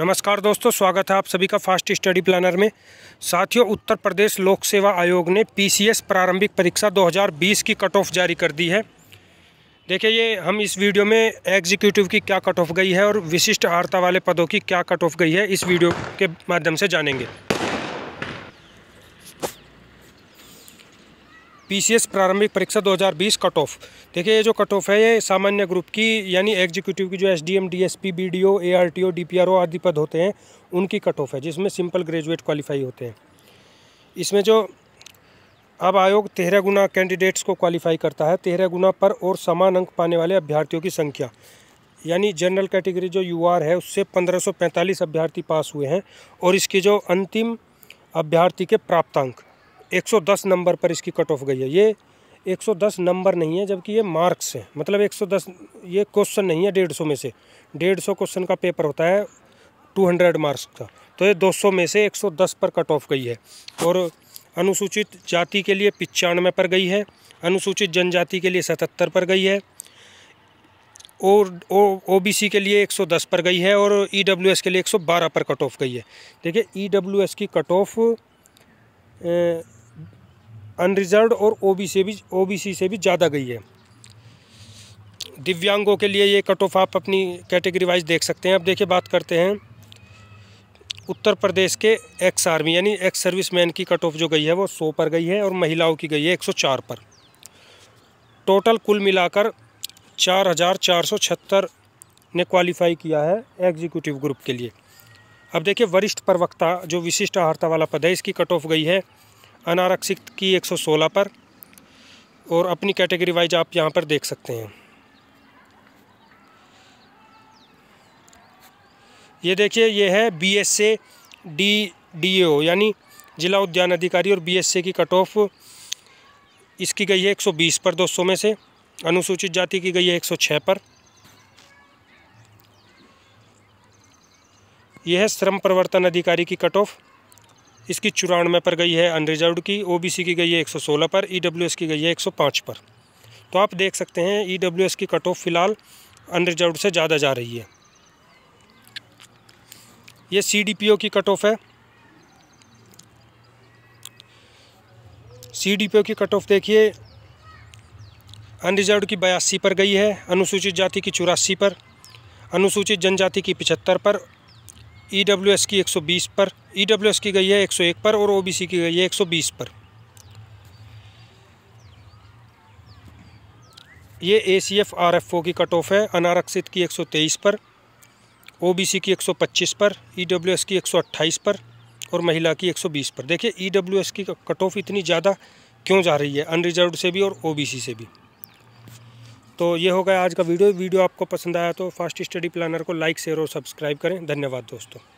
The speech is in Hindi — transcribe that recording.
नमस्कार दोस्तों स्वागत है आप सभी का फास्ट स्टडी प्लानर में साथियों उत्तर प्रदेश लोक सेवा आयोग ने पीसीएस प्रारंभिक परीक्षा 2020 की कट ऑफ जारी कर दी है देखिए ये हम इस वीडियो में एग्जीक्यूटिव की क्या कट ऑफ गई है और विशिष्ट आर्ता वाले पदों की क्या कट ऑफ गई है इस वीडियो के माध्यम से जानेंगे पीसीएस प्रारंभिक परीक्षा 2020 कट ऑफ देखिए ये जो कट ऑफ है ये सामान्य ग्रुप की यानी एग्जीक्यूटिव की जो S D M D S P B D O A R T O D P R O आदि पद होते हैं उनकी कट ऑफ है जिसमें सिंपल ग्रेजुएट क्वालिफाई होते हैं इसमें जो अब आयोग तेरह गुना कैंडिडेट्स को क्वालिफाई करता है तेरह गुना पर और समान अंक पाने वाले अभ्यर्थियों की संख्या यानी जनरल कैटेगरी जो यू है उससे पंद्रह अभ्यर्थी पास हुए हैं और इसके जो अंतिम अभ्यर्थी के प्राप्तांक 110 नंबर पर इसकी कट ऑफ गई है ये 110 नंबर नहीं है जबकि ये मार्क्स है मतलब 110 ये क्वेश्चन नहीं है डेढ़ सौ में से डेढ़ सौ क्वेश्चन का पेपर होता है 200 मार्क्स का तो ये 200 में से 110 पर कट ऑफ गई है और अनुसूचित जाति के लिए पचानवे पर गई है अनुसूचित जनजाति के लिए सतहत्तर पर गई है और ओ बी के लिए 110 पर गई है और ई के लिए 112 पर कट ऑफ गई है देखिए ई की कट ऑफ अनरिजर्व और बी से भी ओबीसी से भी ज़्यादा गई है दिव्यांगों के लिए ये कट ऑफ आप अपनी कैटेगरी वाइज देख सकते हैं अब देखिए बात करते हैं उत्तर प्रदेश के एक्स आर्मी यानी एक्स सर्विस मैन की कट ऑफ जो गई है वो सौ पर गई है और महिलाओं की गई है एक सौ चार पर टोटल कुल मिलाकर चार हज़ार चार सौ छहत्तर ने क्वालिफाई किया है एग्जीक्यूटिव ग्रुप के लिए अब देखिए वरिष्ठ प्रवक्ता जो विशिष्ट आहारता वाला पद है इसकी कट ऑफ गई है अनारक्षित की 116 पर और अपनी कैटेगरी वाइज आप यहाँ पर देख सकते हैं ये देखिए ये है B S A D D O यानी जिला उद्यान अधिकारी और बी एस ए की कट ऑफ इसकी गई है 120 पर 200 में से अनुसूचित जाति की गई है 106 पर यह है श्रम प्रवर्तन अधिकारी की कट ऑफ इसकी चौरानवे पर गई है अनरिजर्व की ओबीसी की गई है 116 पर ईडब्ल्यूएस e की गई है 105 पर तो आप देख सकते हैं ईडब्ल्यूएस e की कट ऑफ फिलहाल अनरिजर्व से ज़्यादा जा रही है ये सीडीपीओ की कट ऑफ है सीडीपीओ की कट ऑफ देखिए अनरिजर्व की बयासी पर गई है अनुसूचित जाति की चौरासी पर अनुसूचित जनजाति की पिछहत्तर पर ई डब्ल्यू एस की एक सौ बीस पर ई डब्ल्यू एस की गई है एक सौ एक पर और ओ बी सी की गई है एक सौ बीस पर ये A C F R F O की कट ऑफ है अनारक्षित की एक सौ तेईस पर ओ बी सी की एक सौ पच्चीस पर ई डब्ल्यू एस की एक सौ अट्ठाईस पर और महिला की एक सौ बीस पर देखिए ई डब्ल्यू एस की कट ऑफ इतनी ज़्यादा क्यों जा रही है अनरिजर्व से भी और ओ बी सी से भी तो ये होगा आज का वीडियो वीडियो आपको पसंद आया तो फास्ट स्टडी प्लानर को लाइक शेयर और सब्सक्राइब करें धन्यवाद दोस्तों